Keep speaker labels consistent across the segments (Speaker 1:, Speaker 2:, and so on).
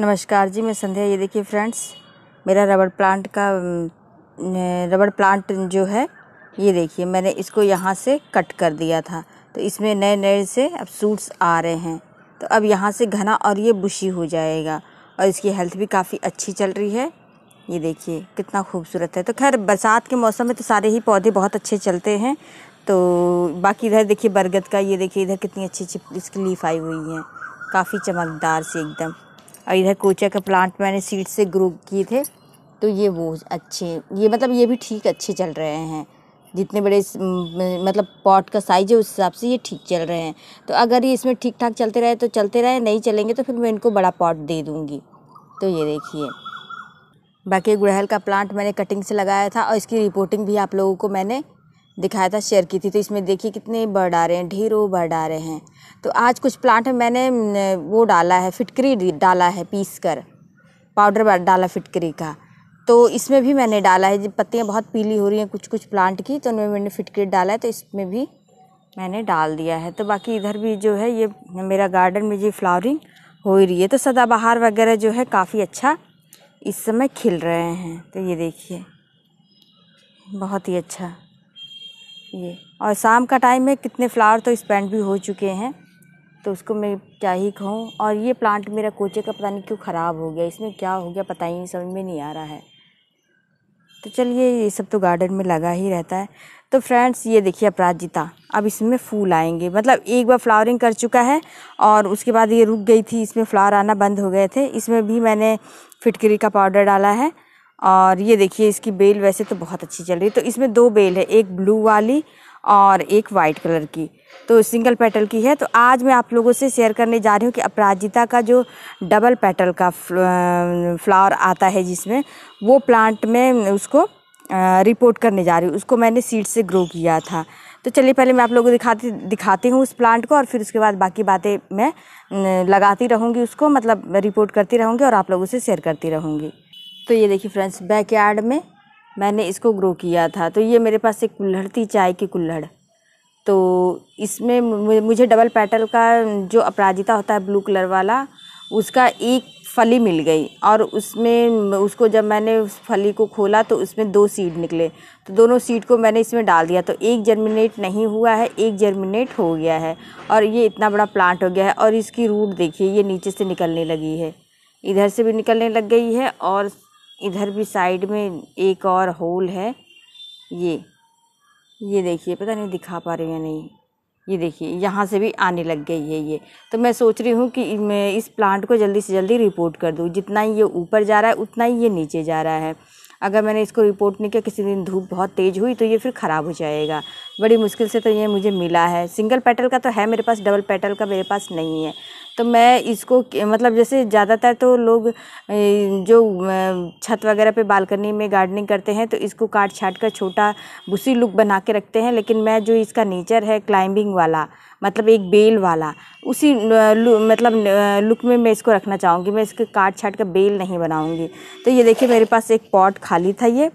Speaker 1: नमस्कार जी मैं संध्या ये देखिए फ्रेंड्स मेरा रबड़ प्लांट का रबड़ प्लांट जो है ये देखिए मैंने इसको यहाँ से कट कर दिया था तो इसमें नए नए से अब सूट्स आ रहे हैं तो अब यहाँ से घना और ये बुशी हो जाएगा और इसकी हेल्थ भी काफ़ी अच्छी चल रही है ये देखिए कितना खूबसूरत है तो खैर बरसात के मौसम में तो सारे ही पौधे बहुत अच्छे चलते हैं तो बाकी इधर देखिए बरगद का ये देखिए इधर कितनी अच्छी अच्छी इसकी लीफ आई हुई है काफ़ी चमकदार सी एकदम और इधर कोचा का प्लांट मैंने सीड से ग्रो किए थे तो ये वो अच्छे ये मतलब ये भी ठीक अच्छे चल रहे हैं जितने बड़े मतलब पॉट का साइज है उस हिसाब से ये ठीक चल रहे हैं तो अगर ये इसमें ठीक ठाक चलते रहे तो चलते रहे नहीं चलेंगे तो फिर मैं इनको बड़ा पॉट दे दूँगी तो ये देखिए बाकी गुड़हल का प्लांट मैंने कटिंग से लगाया था और इसकी रिपोर्टिंग भी आप लोगों को मैंने दिखाया था शेयर की थी तो इसमें देखिए कितने बर्ड आ रहे हैं ढेरों बर्ड आ रहे हैं तो आज कुछ प्लांट मैंने वो डाला है फिटकरी डाला है पीस कर पाउडर डाला फिटकरी का तो इसमें भी मैंने डाला है जब पत्तियाँ बहुत पीली हो रही हैं कुछ कुछ प्लांट की तो उनमें मैंने फिटकरी डाला है तो इसमें भी मैंने डाल दिया है तो बाकी इधर भी जो है ये मेरा गार्डन में जो फ्लावरिंग हो ही रही है तो सदाबहार वगैरह जो है काफ़ी अच्छा इस समय खिल रहे हैं तो ये देखिए बहुत ही अच्छा ये और शाम का टाइम में कितने फ्लावर तो स्पेंड भी हो चुके हैं तो उसको मैं क्या ही कहूँ और ये प्लांट मेरा कोचे का पता नहीं क्यों ख़राब हो गया इसमें क्या हो गया पता ही नहीं समझ में नहीं आ रहा है तो चलिए ये सब तो गार्डन में लगा ही रहता है तो फ्रेंड्स ये देखिए अपराजिता अब इसमें फूल आएंगे मतलब एक बार फ्लावरिंग कर चुका है और उसके बाद ये रुक गई थी इसमें फ्लावर आना बंद हो गए थे इसमें भी मैंने फिटकरी का पाउडर डाला है और ये देखिए इसकी बेल वैसे तो बहुत अच्छी चल रही है तो इसमें दो बेल है एक ब्लू वाली और एक वाइट कलर की तो सिंगल पेटल की है तो आज मैं आप लोगों से शेयर करने जा रही हूँ कि अपराजिता का जो डबल पेटल का फ्लावर आता है जिसमें वो प्लांट में उसको रिपोर्ट करने जा रही हूँ उसको मैंने सीड से ग्रो किया था तो चलिए पहले मैं आप लोगों को दिखाती दिखाती हूँ उस प्लांट को और फिर उसके बाद बाकी बातें मैं लगाती रहूँगी उसको मतलब रिपोर्ट करती रहूँगी और आप लोगों से शेयर करती रहूँगी तो ये देखिए फ्रेंड्स बैक यार्ड में मैंने इसको ग्रो किया था तो ये मेरे पास एक कुल्हड़ थी चाय की कुल्हड़ तो इसमें मुझे डबल पेटल का जो अपराजिता होता है ब्लू कलर वाला उसका एक फली मिल गई और उसमें उसको जब मैंने उस फली को खोला तो उसमें दो सीड निकले तो दोनों सीड को मैंने इसमें डाल दिया तो एक जर्मिनेट नहीं हुआ है एक जर्मिनेट हो गया है और ये इतना बड़ा प्लांट हो गया है और इसकी रूट देखिए ये नीचे से निकलने लगी है इधर से भी निकलने लग गई है और इधर भी साइड में एक और होल है ये ये देखिए पता नहीं दिखा पा रही है नहीं ये देखिए यहाँ से भी आने लग गई है ये तो मैं सोच रही हूँ कि मैं इस प्लांट को जल्दी से जल्दी रिपोर्ट कर दूँ जितना ही ये ऊपर जा रहा है उतना ही ये नीचे जा रहा है अगर मैंने इसको रिपोर्ट नहीं किया किसी दिन धूप बहुत तेज़ हुई तो ये फिर ख़राब हो जाएगा बड़ी मुश्किल से तो ये मुझे मिला है सिंगल पेटल का तो है मेरे पास डबल पेटल का मेरे पास नहीं है तो मैं इसको मतलब जैसे ज़्यादातर तो लोग जो छत वगैरह पे बालकनी में गार्डनिंग करते हैं तो इसको काट छाट कर छोटा बुसी लुक बना के रखते हैं लेकिन मैं जो इसका नेचर है क्लाइंबिंग वाला मतलब एक बेल वाला उसी लु, मतलब लुक में मैं इसको रखना चाहूँगी मैं इसके काट छाट कर बेल नहीं बनाऊँगी तो ये देखिए मेरे पास एक पॉट खाली था ये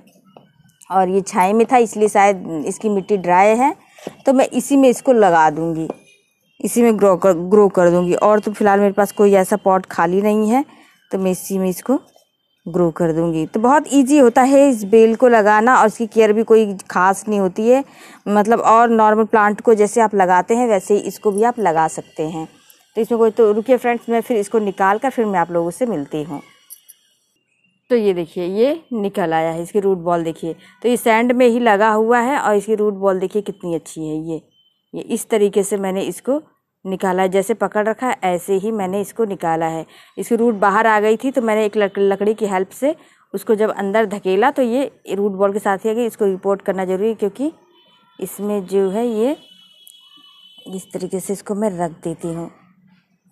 Speaker 1: और ये छाए में था इसलिए शायद इसकी मिट्टी ड्राई है तो मैं इसी में इसको लगा दूँगी इसी में ग्रो कर ग्रो कर दूँगी और तो फिलहाल मेरे पास कोई ऐसा पॉट खाली नहीं है तो मैं इसी में इसको ग्रो कर दूँगी तो बहुत इजी होता है इस बेल को लगाना और इसकी केयर भी कोई खास नहीं होती है मतलब और नॉर्मल प्लांट को जैसे आप लगाते हैं वैसे ही इसको भी आप लगा सकते हैं तो इसमें कोई तो रुकिए फ्रेंड्स मैं फिर इसको निकाल कर फिर मैं आप लोगों से मिलती हूँ तो ये देखिए ये निकल आया है इसकी रूट बॉल देखिए तो ये सैंड में ही लगा हुआ है और इसकी रूट बॉल देखिए कितनी अच्छी है ये ये इस तरीके से मैंने इसको निकाला है जैसे पकड़ रखा है ऐसे ही मैंने इसको निकाला है इसकी रूट बाहर आ गई थी तो मैंने एक लकड़ी की हेल्प से उसको जब अंदर धकेला तो ये रूट बॉल के साथ ही आ गई इसको रिपोर्ट करना ज़रूरी है क्योंकि इसमें जो है ये इस तरीके से इसको मैं रख देती हूँ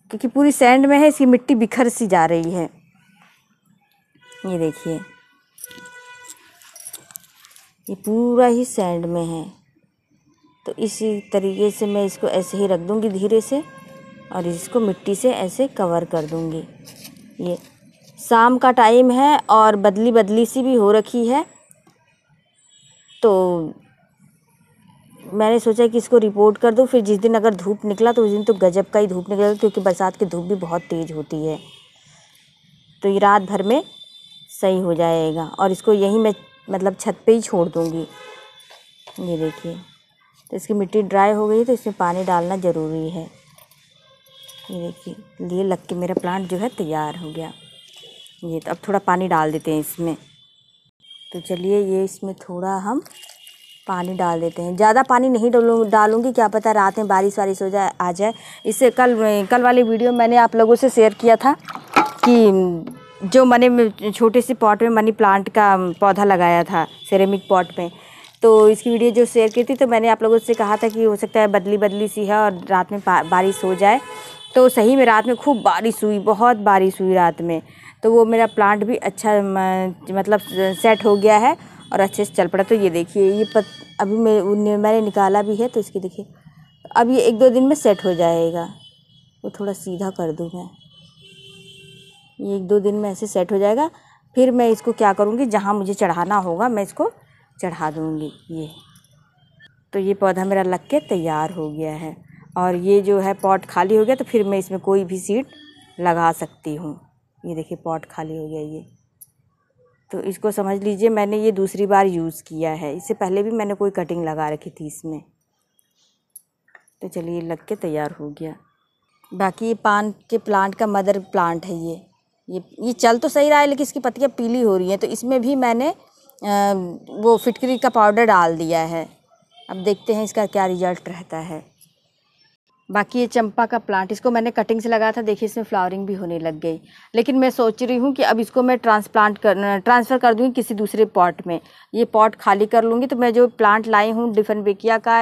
Speaker 1: क्योंकि पूरी सैंड में है इसकी मिट्टी बिखर सी जा रही है ये देखिए ये पूरा ही सैंड में है तो इसी तरीके से मैं इसको ऐसे ही रख दूँगी धीरे से और इसको मिट्टी से ऐसे कवर कर दूँगी ये शाम का टाइम है और बदली बदली सी भी हो रखी है तो मैंने सोचा कि इसको रिपोर्ट कर दो फिर जिस दिन अगर धूप निकला तो उस दिन तो गजब का ही धूप निकलेगा क्योंकि बरसात की धूप भी बहुत तेज़ होती है तो ये रात भर में सही हो जाएगा और इसको यहीं मैं मतलब छत पे ही छोड़ दूँगी ये देखिए तो इसकी मिट्टी ड्राई हो गई तो इसमें पानी डालना ज़रूरी है ये देखिए लिए लग के मेरा प्लांट जो है तैयार हो गया ये तो अब थोड़ा पानी डाल देते हैं इसमें तो चलिए ये इसमें थोड़ा हम पानी डाल देते हैं ज़्यादा पानी नहीं डालू डालूँगी क्या पता रात में बारिश वारिश हो जाए आ जाए इससे कल कल वाली वीडियो मैंने आप लोगों से शेयर किया था कि जो मैंने छोटे से पॉट में मनी प्लांट का पौधा लगाया था सेरेमिक पॉट में तो इसकी वीडियो जो शेयर की थी तो मैंने आप लोगों से कहा था कि हो सकता है बदली बदली सी है और रात में बारिश हो जाए तो सही में रात में खूब बारिश हुई बहुत बारिश हुई रात में तो वो मेरा प्लांट भी अच्छा मतलब सेट हो गया है और अच्छे से चल पड़ा तो ये देखिए ये पत, अभी मैं मैंने निकाला भी है तो इसकी देखिए अब ये एक दो दिन में सेट हो जाएगा वो थोड़ा सीधा कर दूँ मैं ये एक दो दिन में ऐसे सेट हो जाएगा फिर मैं इसको क्या करूँगी जहाँ मुझे चढ़ाना होगा मैं इसको चढ़ा दूँगी ये तो ये पौधा मेरा लग के तैयार हो गया है और ये जो है पॉट खाली हो गया तो फिर मैं इसमें कोई भी सीड लगा सकती हूँ ये देखिए पॉट खाली हो गया ये तो इसको समझ लीजिए मैंने ये दूसरी बार यूज़ किया है इससे पहले भी मैंने कोई कटिंग लगा रखी थी इसमें तो चलिए लग के तैयार हो गया बाकी ये पान के प्लांट का मदर प्लांट है ये ये ये चल तो सही रहा है लेकिन इसकी पत्तियाँ पीली हो रही हैं तो इसमें भी मैंने वो फिटकरी का पाउडर डाल दिया है अब देखते हैं इसका क्या रिजल्ट रहता है बाकी ये चंपा का प्लांट इसको मैंने कटिंग से लगाया था देखिए इसमें फ्लावरिंग भी होने लग गई लेकिन मैं सोच रही हूँ कि अब इसको मैं ट्रांसप्लांट कर ट्रांसफ़र कर दूँगी किसी दूसरे पॉट में ये पॉट खाली कर लूँगी तो मैं जो प्लांट लाई हूँ डिफेंट बेकिया का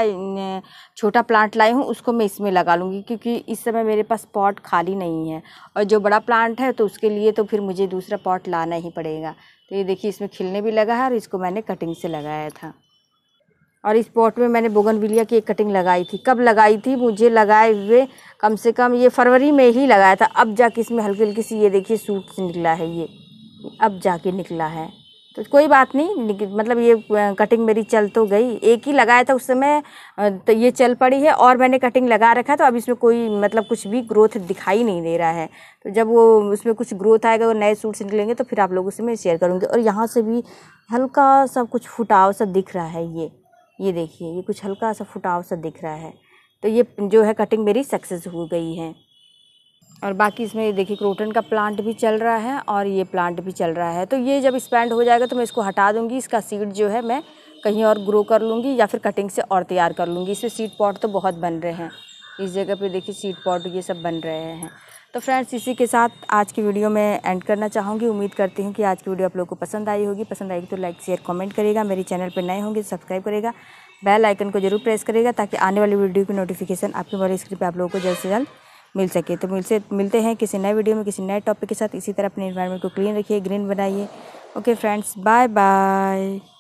Speaker 1: छोटा प्लांट लाई हूँ उसको मैं इसमें लगा लूँगी क्योंकि इस समय मेरे पास पॉट खाली नहीं है और जो बड़ा प्लांट है तो उसके लिए तो फिर मुझे दूसरा पॉट लाना ही पड़ेगा तो ये देखिए इसमें खिलने भी लगा है और इसको मैंने कटिंग से लगाया था और इस पॉट में मैंने बोगनविलिया की एक कटिंग लगाई थी कब लगाई थी मुझे लगाए हुए कम से कम ये फरवरी में ही लगाया था अब जाके इसमें हल्की हल्की सी ये देखिए सूट से निकला है ये अब जाके निकला है तो कोई बात नहीं मतलब ये कटिंग मेरी चल तो गई एक ही लगाया था उस समय तो ये चल पड़ी है और मैंने कटिंग लगा रखा तो अब इसमें कोई मतलब कुछ भी ग्रोथ दिखाई नहीं दे रहा है तो जब वो उसमें कुछ ग्रोथ आएगा वो नए सूट से निकलेंगे तो फिर आप लोगों से मैं शेयर करूँगी और यहाँ से भी हल्का सा कुछ फुटाव सा दिख रहा है ये ये देखिए ये कुछ हल्का सा फुटाव सा दिख रहा है तो ये जो है कटिंग मेरी सक्सेस हो गई है और बाकी इसमें ये देखिए क्रोटन का प्लांट भी चल रहा है और ये प्लांट भी चल रहा है तो ये जब स्पेंड हो जाएगा तो मैं इसको हटा दूँगी इसका सीड जो है मैं कहीं और ग्रो कर लूँगी या फिर कटिंग से और तैयार कर लूँगी इसमें सीड पॉट तो बहुत बन रहे हैं इस जगह पर देखिए सीड पॉट ये सब बन रहे हैं तो फ्रेंड्स इसी के साथ आज की वीडियो मैं एंड करना चाहूँगी उम्मीद करती हूँ कि आज की वीडियो आप लोगों को पसंद आई होगी पसंद आएगी तो लाइक शेयर कॉमेंट करेगा मेरे चैनल पर नए होंगे तो सब्सक्राइब करेगा बेल आइकन को जरूर प्रेस करेगा ताकि आने वाली वीडियो की नोटिफिकेशन आपके मोबाइल स्क्रीन पर आप लोगों को जल्द से जल्द मिल सके तो मिलते मिलते हैं किसी नए वीडियो में किसी नए टॉपिक के साथ इसी तरह अपने इन्वायरमेंट को क्लीन रखिए ग्रीन बनाइए ओके फ्रेंड्स बाय बाय